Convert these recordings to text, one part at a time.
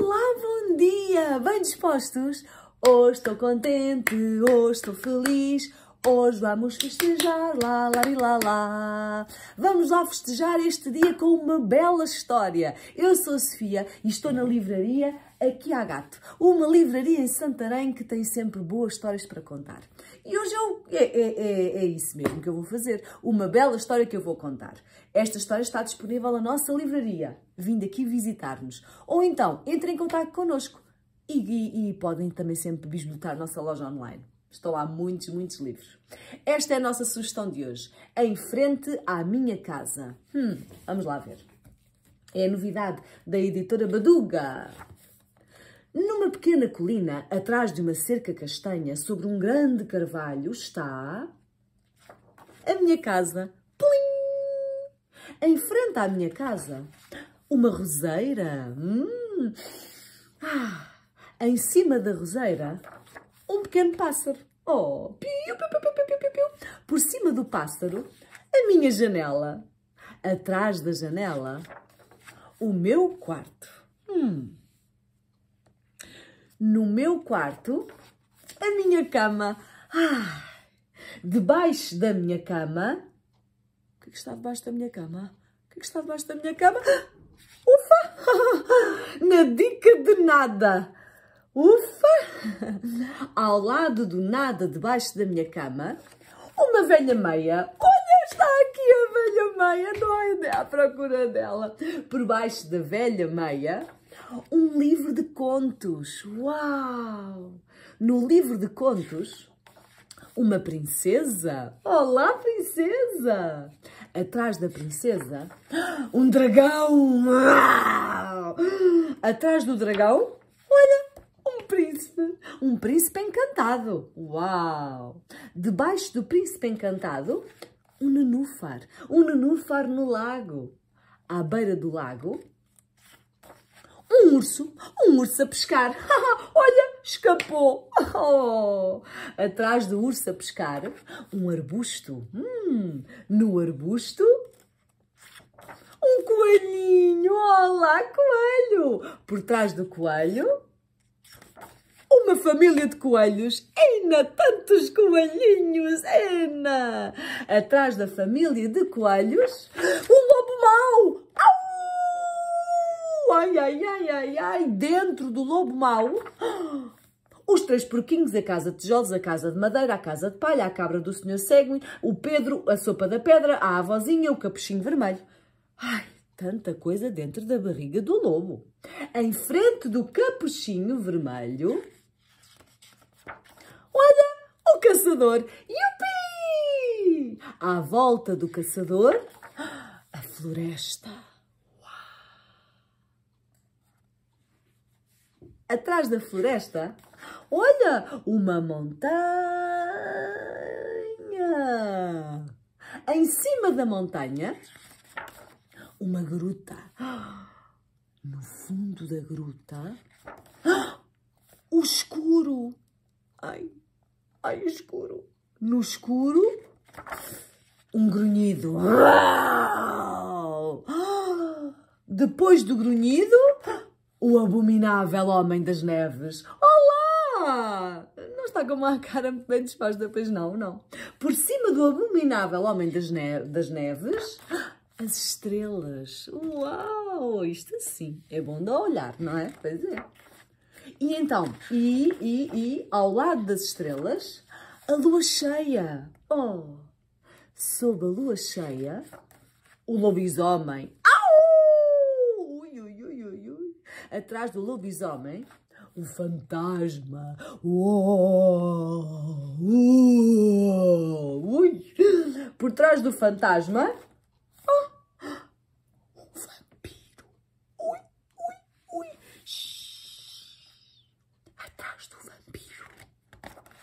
Olá, bom dia! Bem dispostos? Hoje estou contente, hoje estou feliz, Hoje vamos festejar, lá, lá, lá, lá. Vamos lá festejar este dia com uma bela história. Eu sou a Sofia e estou na livraria Aqui a Gato, uma livraria em Santarém que tem sempre boas histórias para contar. E hoje eu, é, é, é, é isso mesmo que eu vou fazer, uma bela história que eu vou contar. Esta história está disponível na nossa livraria. Vinde aqui visitar-nos. Ou então, entre em contato connosco e, e, e podem também sempre bisnotar a nossa loja online. Estão lá muitos, muitos livros. Esta é a nossa sugestão de hoje. Em frente à minha casa. Hum, vamos lá ver. É a novidade da editora Baduga. Numa pequena colina, atrás de uma cerca castanha, sobre um grande carvalho, está a minha casa. Plim! Em frente à minha casa, uma roseira. Hum! Ah! Em cima da roseira, um pequeno pássaro. Oh, piu, piu, piu, piu, Por cima do pássaro, a minha janela. Atrás da janela, o meu quarto. Hum. No meu quarto, a minha cama. Ah. Debaixo da minha cama. O que, é que está debaixo da minha cama? O que, é que está debaixo da minha cama? Ufa! Na dica de nada! ufa, ao lado do nada debaixo da minha cama, uma velha meia. Olha, está aqui a velha meia, não é à procura dela. Por baixo da velha meia, um livro de contos. Uau! No livro de contos, uma princesa. Olá, princesa! Atrás da princesa, um dragão. Uau! Atrás do dragão, um príncipe encantado. Uau! Debaixo do príncipe encantado, um nenúfar. Um nenúfar no lago. À beira do lago, um urso. Um urso a pescar. Olha, escapou. Oh. Atrás do urso a pescar, um arbusto. Hum, no arbusto, um coelhinho. Olá, coelho. Por trás do coelho, uma família de coelhos. Eina, tantos coelhinhos! Eina! Atrás da família de coelhos, o lobo mau! Au! Ai, ai, ai, ai, ai! Dentro do lobo mau, os três porquinhos, a casa de tijolos, a casa de madeira, a casa de palha, a cabra do senhor Seguin, o Pedro, a sopa da pedra, a avózinha, o capuchinho vermelho. Ai, tanta coisa dentro da barriga do lobo. Em frente do capuchinho vermelho o caçador. Yupi! À volta do caçador, a floresta. Uau! Atrás da floresta, olha, uma montanha. Em cima da montanha, uma gruta. No fundo da gruta, o escuro. Ai, Ai, o escuro. No escuro, um grunhido. Depois do grunhido, o abominável Homem das Neves. Olá! Não está com uma cara muito bem disposta, pois não, não. Por cima do abominável Homem das, ne das Neves, as estrelas. Uau! Isto sim é bom de olhar, não é? Pois é. E então, e, e, e, ao lado das estrelas, a lua cheia. Oh! Sob a lua cheia, o lobisomem. Au! Ui, ui, ui, ui, ui. Atrás do lobisomem, o fantasma. Oh, oh, oh! Ui! Por trás do fantasma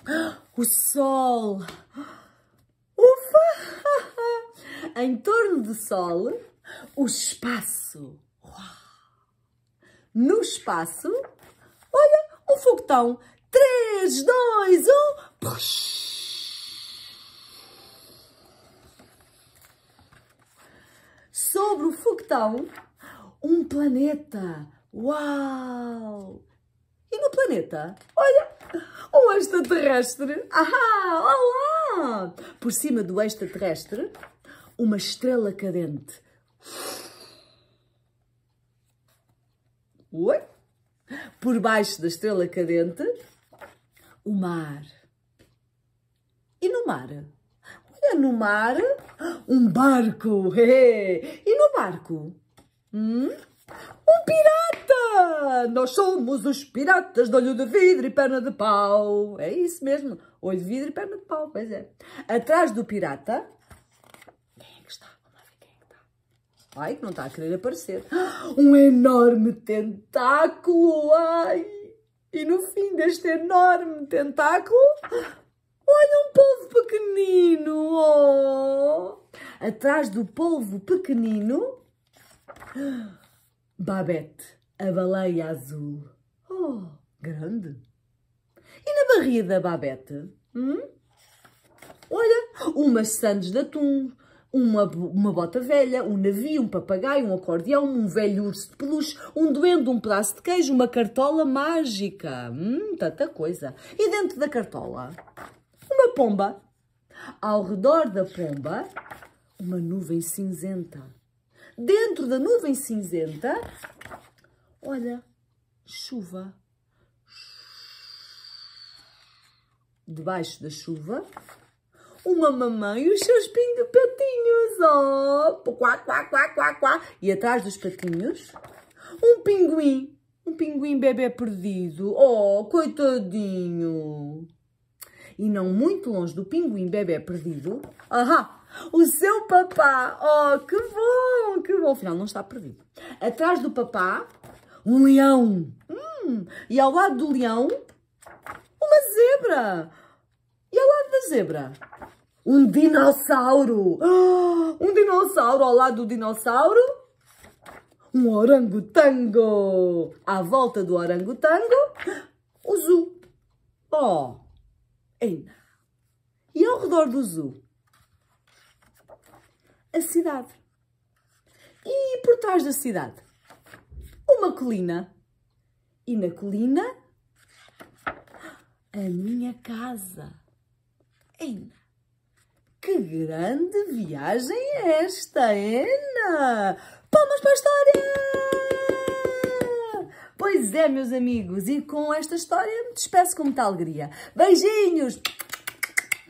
o sol. Ufa! em torno do sol, o espaço. No espaço, olha, um foguetão. 3, 2, 1. sobre o foguetão um planeta. Uau! E no planeta? Olha, um extraterrestre! Ah, olá! Por cima do extraterrestre, uma estrela cadente. Oi? Por baixo da estrela cadente, o mar. E no mar? Olha, no mar, um barco. E no barco? Hum? nós somos os piratas de olho de vidro e perna de pau. É isso mesmo, olho de vidro e perna de pau, pois é. Atrás do pirata, quem é que está? Vamos lá ver quem é que está. Ai, que não está a querer aparecer. Um enorme tentáculo, ai. E no fim deste enorme tentáculo, olha um polvo pequenino. Oh. Atrás do polvo pequenino, Babette a baleia azul. Oh, grande! E na barriga da Babette? Hum? Olha, umas sandes de atum, uma, uma bota velha, um navio, um papagaio, um acordeão, um velho urso de peluche, um doendo, um pedaço de queijo, uma cartola mágica. Hum, tanta coisa. E dentro da cartola? Uma pomba. Ao redor da pomba, uma nuvem cinzenta. Dentro da nuvem cinzenta, Olha, chuva. Debaixo da chuva, uma mamãe e os seus patinhos. Oh, quá, quá, quá, quá, quá. E atrás dos patinhos, um pinguim. Um pinguim bebê perdido. Oh, coitadinho. E não muito longe do pinguim bebê perdido, ahá, o seu papá. Oh, que bom, que bom. Afinal, não está perdido. Atrás do papá, um leão. Hum, e ao lado do leão, uma zebra. E ao lado da zebra, um dinossauro. um dinossauro ao lado do dinossauro, um orangotango. À volta do orangotango, o zoo. Oh, E ao redor do zoo, a cidade. E por trás da cidade, colina. E na colina, a minha casa. Ena, que grande viagem é esta, Ena! Palmas para a história! Pois é, meus amigos, e com esta história me despeço com muita alegria. Beijinhos!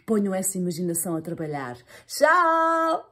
Ponham essa imaginação a trabalhar. Tchau!